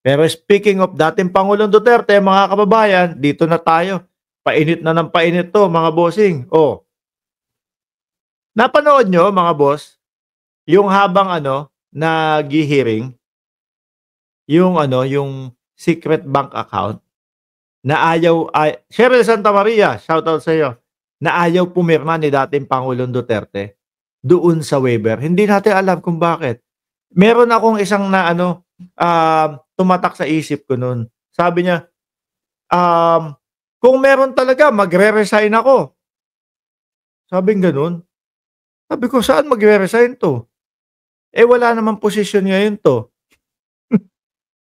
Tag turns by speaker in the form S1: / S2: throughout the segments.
S1: Pero speaking of dating Pangulong Duterte, mga kababayan, dito na tayo. Painit na ng painit to, mga bossing. Oh. Napanood nyo, mga boss, yung habang ano, nag-hearing, yung ano, yung secret bank account na ayaw, ay, Cheryl Santa Maria, shout out sa iyo, na ayaw pumirma ni dating Pangulong Duterte doon sa waiver. Hindi natin alam kung bakit. Meron akong isang na ano, uh, tumatak sa isip ko noon. Sabi niya, um, kung meron talaga, magre-resign ako. Sabi ng ganun. Sabi ko, saan magre-resign to? Eh, wala naman posisyon ngayon to.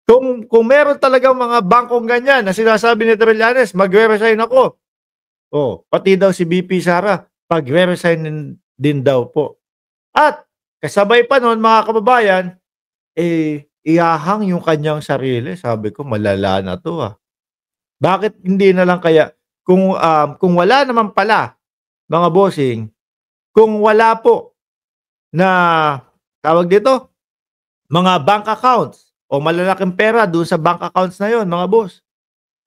S1: kung, kung meron talaga mga bangkong ganyan na sinasabi ni Trillanes, magre-resign ako. Oh, pati daw si BP Sara, pagre-resign din daw po. At kasabay pa noon mga kababayan, eh Iyahang yung kanyang sarili. Sabi ko, malala na to ah. Bakit hindi na lang kaya, kung, um, kung wala naman pala, mga bossing, kung wala po na, tawag dito, mga bank accounts o malalaking pera doon sa bank accounts na yon mga boss.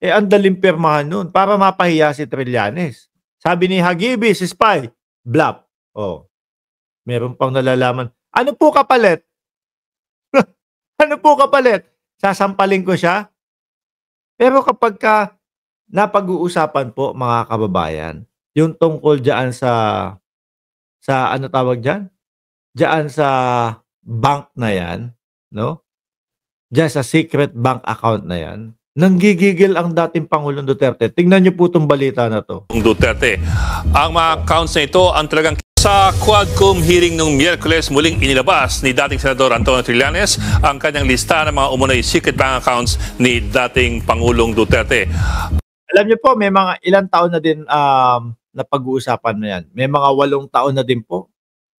S1: Eh, ang daling pirmahan nun para mapahiya si Trillanes. Sabi ni Hagibis, si Spy, blap. Oh, meron pang nalalaman. Ano po kapalit? Ano po kapalit? Sasampalin ko siya? Pero kapag ka napag-uusapan po mga kababayan, yung tungkol diyan sa sa ano tawag diyan? Diyan sa bank na 'yan, no? Diyan sa secret bank account na 'yan. Nanggigigil ang dating Pangulong Duterte. Tingnan niyo po itong balita
S2: na to. Duterte, ang mga accounts na ito ang talagang sa Quadcom hearing noong Miyerkules, muling inilabas ni dating Senador Antonio Trillanes ang kanyang lista ng mga umunoy secret bank accounts ni dating Pangulong Duterte.
S1: Alam niyo po, may mga ilang taon na din um, na pag-uusapan na yan. May mga walong taon na din po.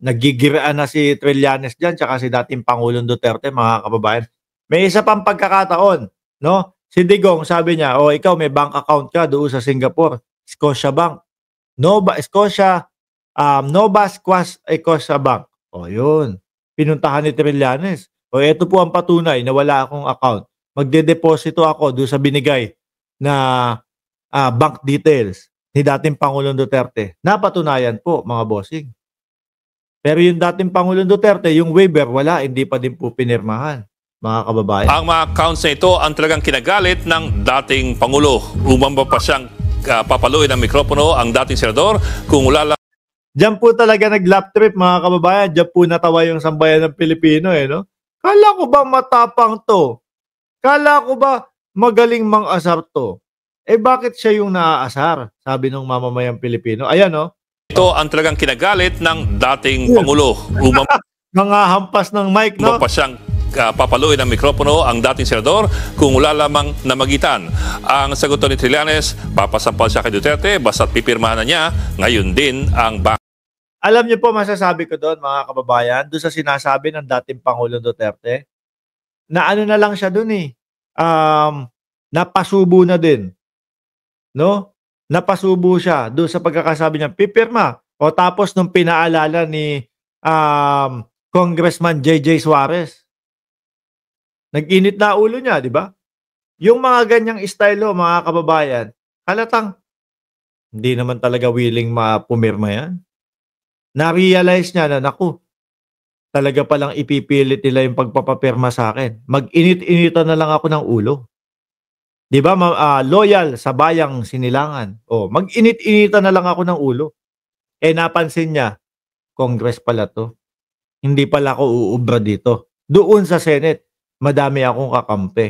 S1: Nagigiraan na si Trillanes dyan, tsaka si dating Pangulong Duterte, mga kababayan. May isa pang pagkakataon, no? Si Digong, sabi niya, oh, ikaw may bank account ka doon sa Singapore, Scotia Bank. Nova Scotia, um, Novas Quas Ecosabank. Eh, o oh, yun, pinuntahan ni Trillanes. O oh, ito po ang patunay na wala akong account. Magde-deposito ako doon sa binigay na uh, bank details ni dating Pangulong Duterte. Napatunayan po mga bossing. Pero yung dating Pangulong Duterte, yung waiver wala, hindi pa din po pinirmahan mga kababayan.
S2: Ang mga accounts na ito ang talagang kinagalit ng dating Pangulo. Umamba pa siyang uh, papaluin ng mikropono ang dating senador kung wala
S1: Diyan po talaga nag-lap trip mga kababayan. Diyan po natawa yung sambayan ng Pilipino eh, no? Kala ko ba matapang to? Kala ko ba magaling mang asar to? Eh bakit siya yung naaasar? Sabi nung mamamayang Pilipino. Ayan, no?
S2: Ito ang talagang kinagalit ng dating Pangulo. Umam
S1: mga hampas ng mic, no?
S2: Pa siyang uh, papaluin ang mikropono ang dating senador kung wala lamang namagitan. Ang sagot ni Trillanes, papasampal siya kay Duterte basta't pipirmahan na niya ngayon din ang
S1: alam niyo po, masasabi ko doon mga kababayan, doon sa sinasabi ng dating Pangulong Duterte, na ano na lang siya doon eh, um, napasubo na din. No? Napasubo siya doon sa pagkakasabi niya, pipirma. O tapos nung pinaalala ni um, Congressman JJ Suarez, nag-init na ulo niya, di ba? Yung mga ganyang estilo, mga kababayan, halatang, hindi naman talaga willing mapumirma yan na-realize niya na, naku, talaga palang ipipilit nila yung pagpapapirma sa akin. Mag-init-inita na lang ako ng ulo. 'Di ba? Uh, loyal sa bayang Sinilangan. O, mag-init-inita na lang ako ng ulo. Eh napansin niya, Congress pala 'to. Hindi pala ako uubra dito. Doon sa Senate, madami akong kakampi.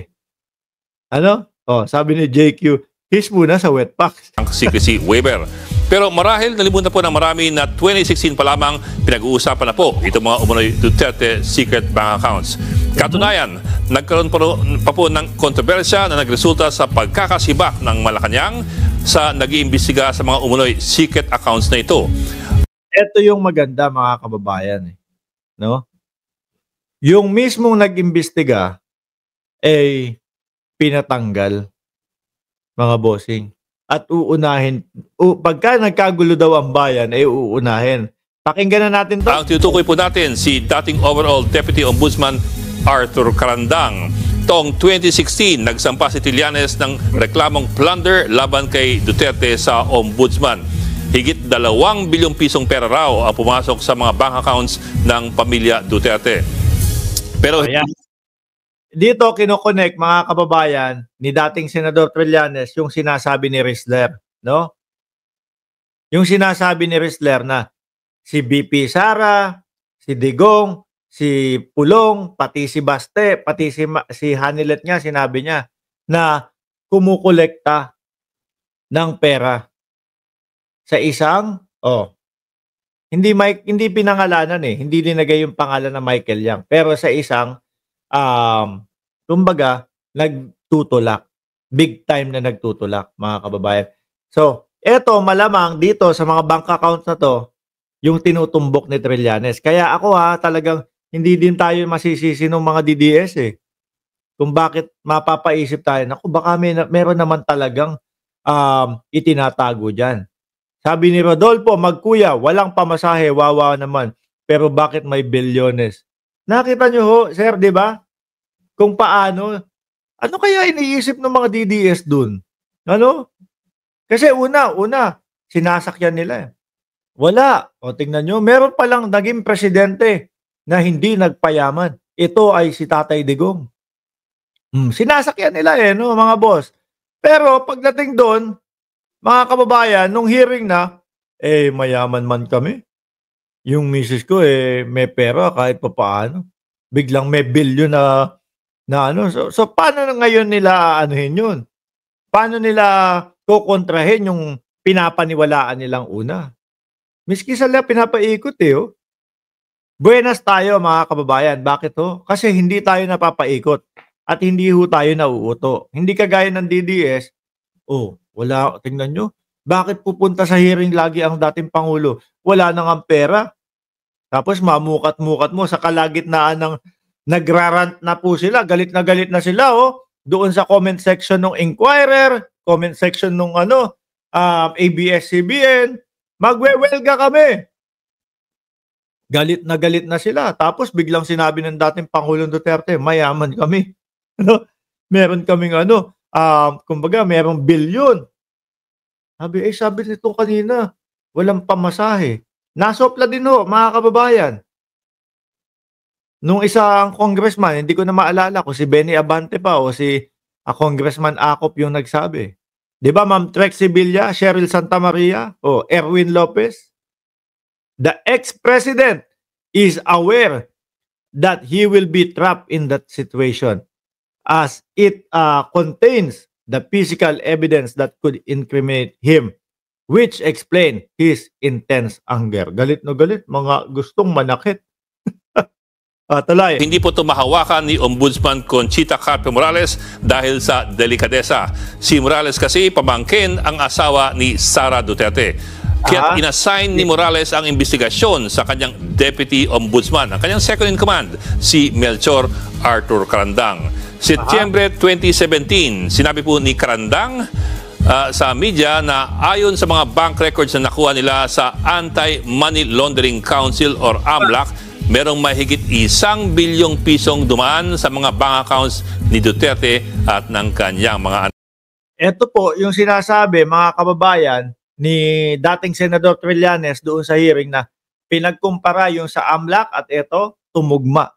S1: Ano? Oh, sabi ni JQ, his muna sa wet packs.
S2: Ang secrecy waiver pero marahil nalimutan po ng marami na 2016 pa lamang pinag-uusapan na po itong mga umano'y Duterte secret bank accounts. Katunayan, nagkaroon pa, pa po ng kontrobersya na nagresulta sa pagkakasibak ng Malacanang sa nag-iimbestiga sa mga umunoy secret accounts na ito.
S1: Ito yung maganda mga kababayan. Eh. No? Yung mismong nag-imbestiga ay pinatanggal mga bossing at uunahin. O, pagka nagkagulo daw ang bayan, ay eh, uunahin. Pakinggan na natin to.
S2: Ang tinutukoy po natin si dating overall Deputy Ombudsman Arthur Carandang. Tong 2016, nagsampa si Tilianes ng reklamong plunder laban kay Duterte sa Ombudsman. Higit dalawang bilyong pisong pera raw ang pumasok sa mga bank accounts ng pamilya Duterte. Pero oh, yeah
S1: dito kinoconnect mga kababayan ni dating Senador Trillanes yung sinasabi ni Risler, no? Yung sinasabi ni Risler na si BP Sara, si Digong, si Pulong, pati si Baste, pati si, si Hanilet nga, sinabi niya na kumukolekta ng pera sa isang, oh, hindi Mike, hindi pinangalanan eh, hindi linagay yung pangalan na Michael Yang, pero sa isang um, kumbaga, nagtutulak. Big time na nagtutulak, mga kababayan. So, eto malamang dito sa mga bank accounts na to, yung tinutumbok ni Trillanes. Kaya ako ha, talagang hindi din tayo masisisi ng mga DDS eh. Kung bakit mapapaisip tayo, naku baka may, meron naman talagang um, itinatago dyan. Sabi ni Rodolfo, magkuya, walang pamasahe, wawa naman. Pero bakit may bilyones? Nakita nyo ho, sir, di ba? kung paano. Ano kaya iniisip ng mga DDS dun? Ano? Kasi una, una, sinasakyan nila eh. Wala. O tingnan nyo, meron palang naging presidente na hindi nagpayaman. Ito ay si Tatay Digong. Hmm, sinasakyan nila eh, no, mga boss. Pero pagdating doon, mga kababayan, nung hearing na, eh, mayaman man kami. Yung misis ko, eh, may pera kahit pa paano. Biglang may bilyon na na ano, so, so paano na ngayon nila anuhin yun? Paano nila kukontrahin yung pinapaniwalaan nilang una? Miski sila pinapaikot eh, oh. Buenas tayo mga kababayan. Bakit ho? Oh? Kasi hindi tayo napapaikot at hindi ho tayo nauuto. Hindi kagaya ng DDS, oh, wala, tingnan nyo, bakit pupunta sa hearing lagi ang dating Pangulo? Wala nang ang pera. Tapos mamukat-mukat mo sa kalagitnaan ng nagrarant na po sila, galit na galit na sila oh, doon sa comment section ng Inquirer, comment section ng ano, um, ABS-CBN, magwewelga kami. Galit na galit na sila. Tapos biglang sinabi ng dating Pangulong Duterte, mayaman kami. Ano? Meron kaming ano, um, kumbaga merong bilyon. Sabi, eh sabi nito kanina, walang pamasahe. Nasopla din ho, mga kababayan nung isang congressman, hindi ko na maalala ko si Benny Abante pa o si a ah, Congressman Akop yung nagsabi. 'Di ba Ma'am Trek Sevilla, Cheryl Santa Maria, o Erwin Lopez? The ex-president is aware that he will be trapped in that situation as it uh, contains the physical evidence that could incriminate him which explain his intense anger. Galit no galit, mga gustong manakit Uh, talay. Hindi
S2: po tumahawakan ni Ombudsman Conchita Carpe Morales dahil sa delikadesa. Si Morales kasi pamangkin ang asawa ni Sara Duterte. Kaya Aha. inassign ni Morales ang investigasyon sa kanyang Deputy Ombudsman, ang kanyang second in command, si Melchor Arthur Carandang. Setyembre 2017, sinabi po ni Carandang, uh, ah, sa media na ayon sa mga bank records na nakuha nila sa Anti-Money Laundering Council or AMLAC, merong mahigit isang bilyong pisong dumaan sa mga bank accounts ni Duterte at ng kanyang mga anak.
S1: Ito po yung sinasabi mga kababayan ni dating Senador Trillanes doon sa hearing na pinagkumpara yung sa AMLAC at ito tumugma.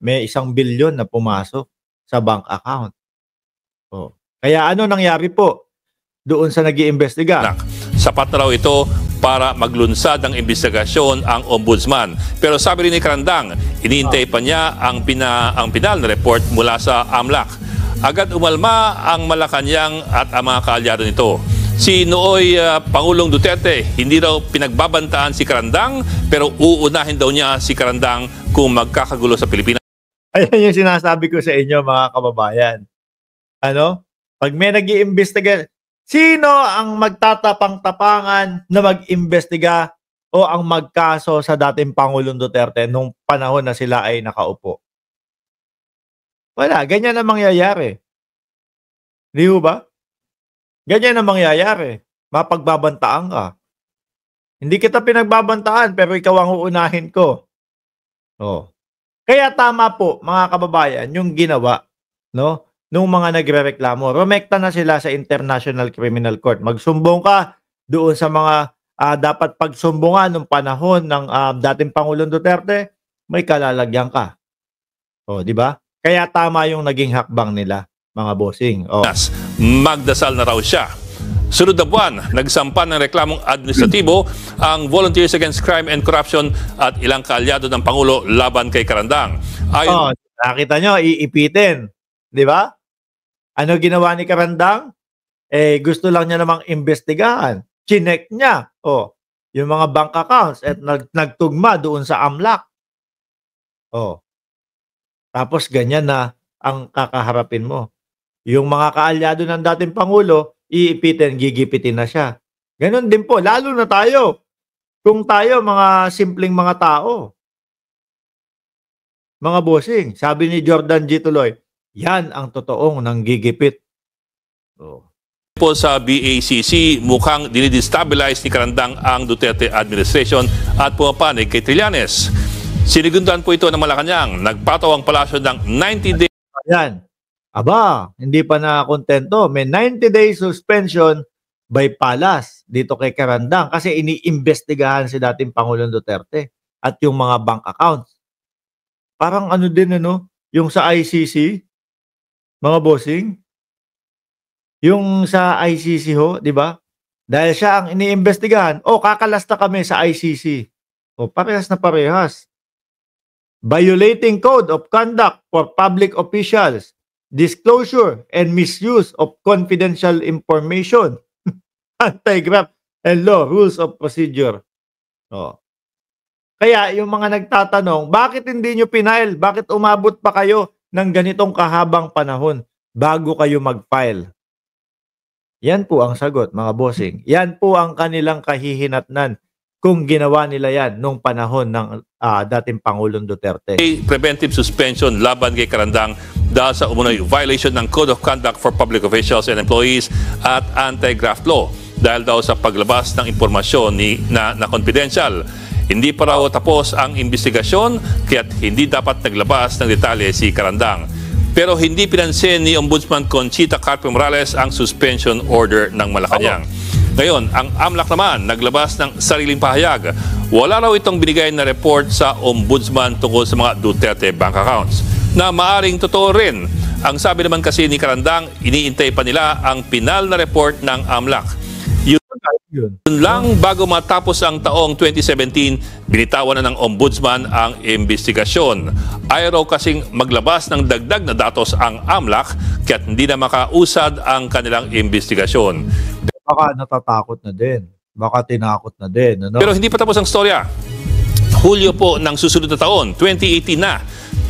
S1: May isang bilyon na pumasok sa bank account. Oh. Kaya ano nangyari po doon sa nag-iimbestiga?
S2: Sa patraw ito para maglunsad ng imbestigasyon ang ombudsman. Pero sabi rin ni Krandang, iniintay pa niya ang, pina, ang pinal na report mula sa AMLAC. Agad umalma ang Malacanang at ang mga kaalyado nito. Si Nooy uh, Pangulong Duterte, hindi daw pinagbabantaan si Karandang pero uunahin daw niya si Karandang kung magkakagulo sa Pilipinas.
S1: Ayan yung sinasabi ko sa inyo mga kababayan. Ano? Pag may nag iimbestiga Sino ang magtatapang-tapangan na mag-imbestiga o ang magkaso sa dating Pangulong Duterte nung panahon na sila ay nakaupo? Wala, ganyan ang mangyayari. Di ba? Ganyan ang mangyayari. Mapagbabantaan ka. Hindi kita pinagbabantaan pero ikaw ang uunahin ko. Oh. Kaya tama po mga kababayan yung ginawa, no? nung mga nagrereklamo. Rumekta na sila sa International Criminal Court. Magsumbong ka doon sa mga uh, dapat pagsumbungan nung panahon ng uh, dating Pangulong Duterte, may kalalagyan ka. O, di ba? Kaya tama yung naging hakbang nila,
S2: mga bossing. O. Magdasal na raw siya. Sunod na buwan, nagsampan ng reklamong administratibo ang Volunteers Against Crime and Corruption at ilang kaalyado ng Pangulo laban kay Karandang. Ayon... Oh, nakita
S1: nyo, iipitin. Di ba? Ano ginawa ni Karandang? Eh, gusto lang niya namang imbestigahan. Chinek niya. Oh, yung mga bank accounts at nag, nagtugma doon sa AMLAC. Oh. Tapos ganyan na ang kakaharapin mo. Yung mga kaalyado ng dating Pangulo, iipitin, gigipitin na siya. Ganon din po, lalo na tayo. Kung tayo, mga simpleng mga tao. Mga bossing, sabi ni Jordan G. Tuloy, yan ang totoong nanggigipit.
S2: Oh. Po sa BACC, mukhang dinidestabilize ni Karandang ang Duterte administration at pumapanig kay Trillanes. Sinigundan po ito ng Malacanang. Nagpataw ang palasyo ng 90 days. Yan.
S1: Aba, hindi pa na kontento. May 90 days suspension by Palas dito kay Karandang kasi iniimbestigahan si dating Pangulong Duterte at yung mga bank accounts. Parang ano din ano, yung sa ICC, mga bossing, yung sa ICC ho, di ba? Dahil siya ang iniimbestigahan, oh, kakalasta kami sa ICC. O, oh, parehas na parehas. Violating code of conduct for public officials, disclosure and misuse of confidential information, anti-graft and law, rules of procedure. Oh. Kaya yung mga nagtatanong, bakit hindi nyo pinail? Bakit umabot pa kayo ng ganitong kahabang panahon bago kayo mag-file? Yan po ang sagot mga bossing. Yan po ang kanilang kahihinatnan kung ginawa nila yan nung panahon ng uh, dating Pangulong Duterte.
S2: Preventive suspension laban kay Karandang dahil sa umunoy violation ng Code of Conduct for Public Officials and Employees at Anti-Graft Law dahil daw sa paglabas ng impormasyon ni, na, na confidential. Hindi pa raw tapos ang investigasyon kaya't hindi dapat naglabas ng detalye si Karandang. Pero hindi pinansin ni Ombudsman Conchita Carpio Morales ang suspension order ng Malacanang. Ngayon, ang AMLAC naman naglabas ng sariling pahayag. Wala raw itong binigay na report sa Ombudsman tungkol sa mga Duterte bank accounts na maaring totoo rin. Ang sabi naman kasi ni Karandang, iniintay pa nila ang pinal na report ng AMLAC. Yun. Lang bago matapos ang taong 2017, binitawan na ng ombudsman ang investigasyon. Ayaw kasing maglabas ng dagdag na datos ang AMLAC kaya hindi na makausad ang kanilang investigasyon.
S1: Baka natatakot na din. Baka tinakot na din. Ano? Pero
S2: hindi pa tapos ang storya. Hulyo po ng susunod na taon, 2018 na,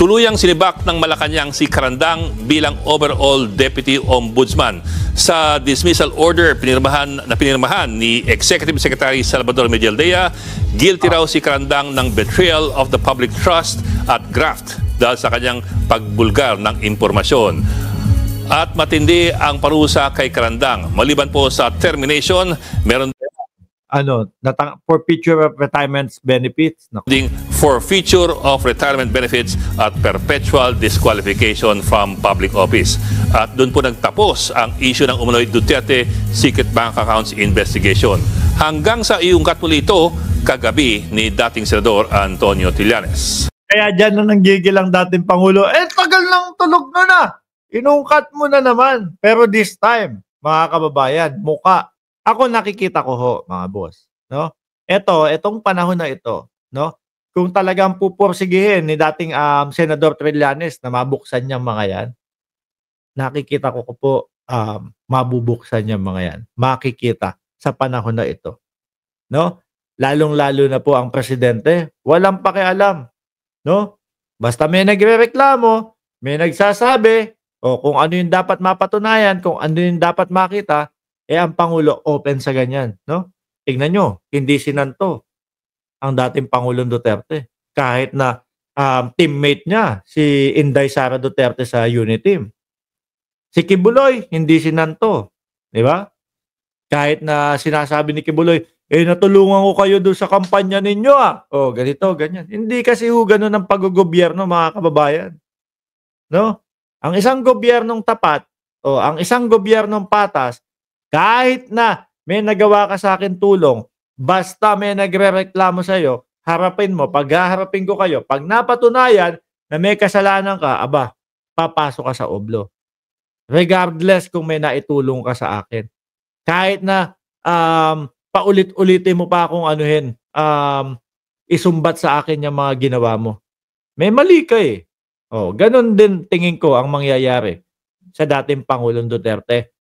S2: tuluyang sinibak ng Malacanang si Karandang bilang overall deputy ombudsman. Sa dismissal order pinirmahan, na pinirmahan ni Executive Secretary Salvador Medialdea, guilty raw si Karandang ng betrayal of the public trust at graft dahil sa kanyang pagbulgar ng impormasyon at matindi ang parusa kay Karandang. Maliban po sa termination, meron
S1: ano, natang, for future of retirement benefits.
S2: Naku. For future of retirement benefits at perpetual disqualification from public office. At doon po nagtapos ang issue ng Umanoy Duterte Secret Bank Accounts Investigation. Hanggang sa iungkat muli ito kagabi ni dating Senador Antonio Tillanes.
S1: Kaya dyan na nanggigil ang dating Pangulo, eh tagal nang tulog na ah. na, inungkat mo na naman. Pero this time, mga kababayan, muka ako nakikita ko ho, mga boss, no? Ito, itong panahon na ito, no? Kung talagang pupursigihin ni dating um, Senador Trillanes na mabuksan niya mga yan, nakikita ko ko po um, mabubuksan niya mga yan. Makikita sa panahon na ito. No? Lalong-lalo na po ang presidente, walang pakialam. No? Basta may nagrereklamo, may nagsasabi, o kung ano yung dapat mapatunayan, kung ano yung dapat makita, eh ang Pangulo open sa ganyan, no? Tingnan nyo, hindi sinanto ang dating Pangulong Duterte. Kahit na um, teammate niya, si Inday Sara Duterte sa team. Si Kibuloy, hindi sinanto. Di ba? Kahit na sinasabi ni Kibuloy, eh natulungan ko kayo doon sa kampanya ninyo ah. O oh, ganito, ganyan. Hindi kasi ho ganun ang paggogobyerno mga kababayan. No? Ang isang gobyernong tapat o oh, ang isang gobyernong patas kahit na may nagawa ka sa akin tulong, basta may nagrereklamo sa iyo, harapin mo, paghaharapin ko kayo. Pag napatunayan na may kasalanan ka, aba, papasok ka sa oblo. Regardless kung may naitulong ka sa akin. Kahit na um, paulit-ulitin mo pa akong anuhin, um, isumbat sa akin yung mga ginawa mo. May mali ka eh. Oh, ganun din tingin ko ang mangyayari sa dating Pangulong Duterte.